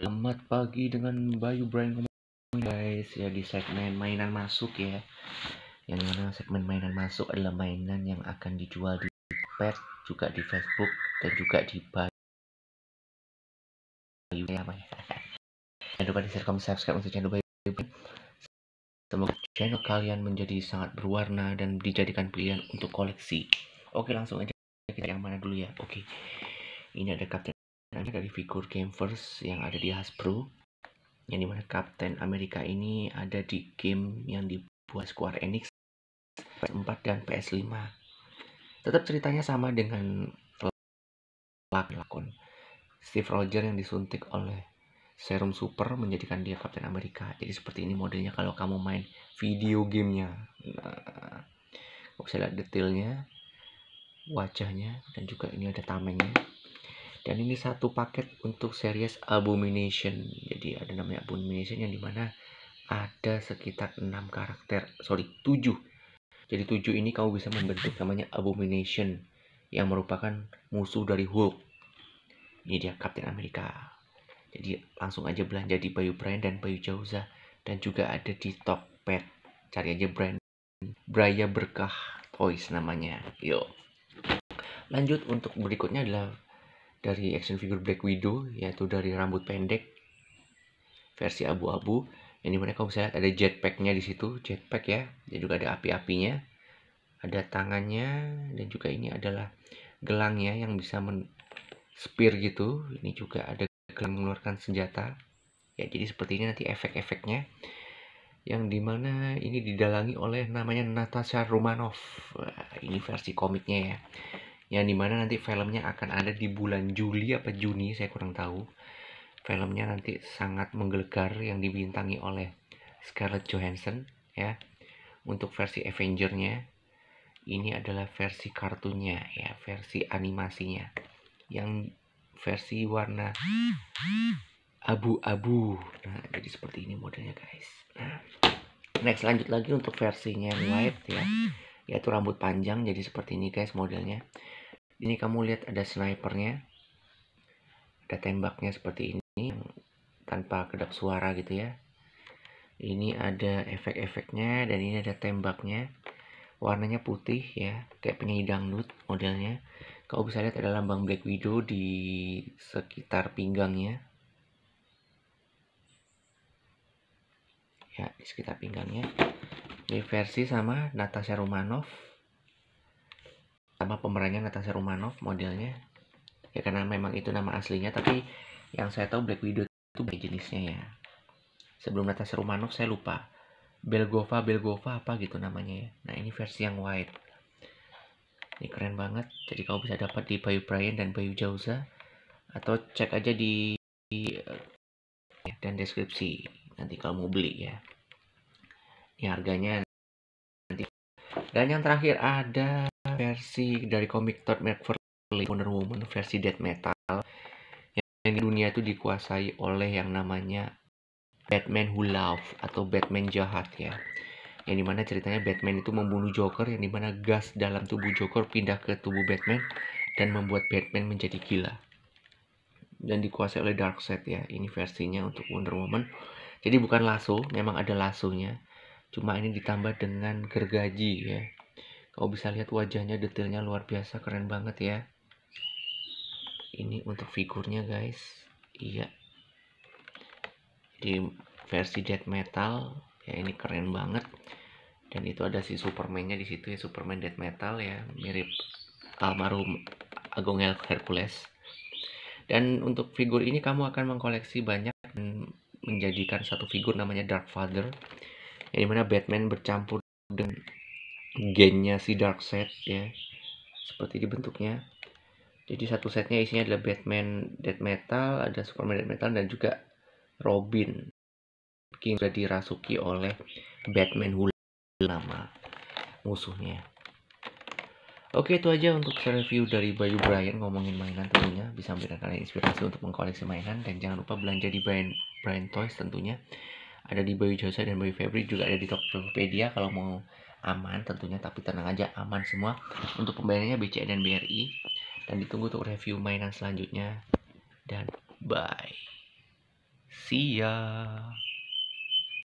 Selamat pagi dengan Bayu Brian guys ya di segmen mainan masuk ya yang mana segmen mainan masuk adalah mainan yang akan dijual di pet juga di Facebook dan juga di Bayu ya, ya? jangan lupa di share comment subscribe untuk channel Bayu semoga channel kalian menjadi sangat berwarna dan dijadikan pilihan untuk koleksi oke langsung aja kita yang mana dulu ya oke ini ada Captain ada dari figur game first yang ada di Hasbro yang dimana Captain America ini ada di game yang dibuat Square Enix PS4 dan PS5 tetap ceritanya sama dengan lakon Steve Rogers yang disuntik oleh serum super menjadikan dia Captain America jadi seperti ini modelnya kalau kamu main video gamenya nah, bisa lihat detailnya wajahnya dan juga ini ada tamengnya dan ini satu paket untuk series Abomination jadi ada namanya Abomination yang dimana ada sekitar 6 karakter sorry 7 jadi 7 ini kamu bisa membentuk namanya Abomination yang merupakan musuh dari Hulk ini dia Captain America jadi langsung aja belanja di Bayu Brand dan Bayu Jauza dan juga ada di Tokped cari aja brand Braya Berkah Toys namanya yuk lanjut untuk berikutnya adalah dari action figure Black Widow yaitu dari rambut pendek versi abu-abu ini dimana kamu bisa lihat ada jetpacknya di situ jetpack ya dan juga ada api-apinya ada tangannya dan juga ini adalah gelangnya yang bisa men spear gitu ini juga ada gelang mengeluarkan senjata ya jadi seperti ini nanti efek-efeknya yang dimana ini didalangi oleh namanya Natasha Romanoff ini versi komiknya ya yang dimana nanti filmnya akan ada di bulan Juli apa Juni saya kurang tahu filmnya nanti sangat menggelegar yang dibintangi oleh Scarlett Johansson ya untuk versi avenger ini adalah versi kartunya ya versi animasinya yang versi warna abu-abu nah jadi seperti ini modelnya guys nah next lanjut lagi untuk versinya white ya yaitu rambut panjang jadi seperti ini guys modelnya ini kamu lihat ada snipernya ada tembaknya seperti ini tanpa kedap suara gitu ya ini ada efek-efeknya dan ini ada tembaknya warnanya putih ya kayak penyanyi dangdut modelnya kau bisa lihat ada lambang Black Widow di sekitar pinggangnya ya di sekitar pinggangnya ini versi sama Natasha Romanoff Nama pemerannya Natasha Romanoff modelnya. Ya karena memang itu nama aslinya tapi yang saya tahu Black Widow itu banyak jenisnya ya. Sebelum Natasha Romanoff saya lupa. Belgova, Belgova apa gitu namanya ya. Nah ini versi yang white. Ini keren banget. Jadi kau bisa dapat di Bayu Brian dan Bayu Jauza. Atau cek aja di, di dan deskripsi nanti kalau mau beli ya. Ini harganya nanti. Dan yang terakhir ada versi dari komik Todd McFarlane Wonder Woman versi death metal yang di dunia itu dikuasai oleh yang namanya Batman Who Love atau Batman jahat ya yang dimana ceritanya Batman itu membunuh Joker yang dimana gas dalam tubuh Joker pindah ke tubuh Batman dan membuat Batman menjadi gila dan dikuasai oleh Darkseid ya ini versinya untuk Wonder Woman jadi bukan lasso memang ada lasonya cuma ini ditambah dengan gergaji ya Kau bisa lihat wajahnya detailnya luar biasa keren banget ya. Ini untuk figurnya guys. Iya. Jadi versi death metal ya ini keren banget. Dan itu ada si Superman-nya di situ ya Superman death metal ya mirip almarhum Agung Hercules. Dan untuk figur ini kamu akan mengkoleksi banyak dan menjadikan satu figur namanya Dark Father. Yang dimana Batman bercampur dengan gennya si dark set ya seperti ini bentuknya jadi satu setnya isinya adalah Batman Dead Metal ada Superman Dead Metal dan juga Robin King sudah dirasuki oleh Batman Hula lama musuhnya Oke itu aja untuk review dari Bayu Brian ngomongin mainan tentunya bisa memberikan kalian inspirasi untuk mengkoleksi mainan dan jangan lupa belanja di Brian Brian Toys tentunya ada di Bayu Jasa dan Bayu Febri juga ada di Tokopedia kalau mau aman tentunya tapi tenang aja aman semua untuk pembayarannya BCA dan BRI dan ditunggu untuk review mainan selanjutnya dan bye see ya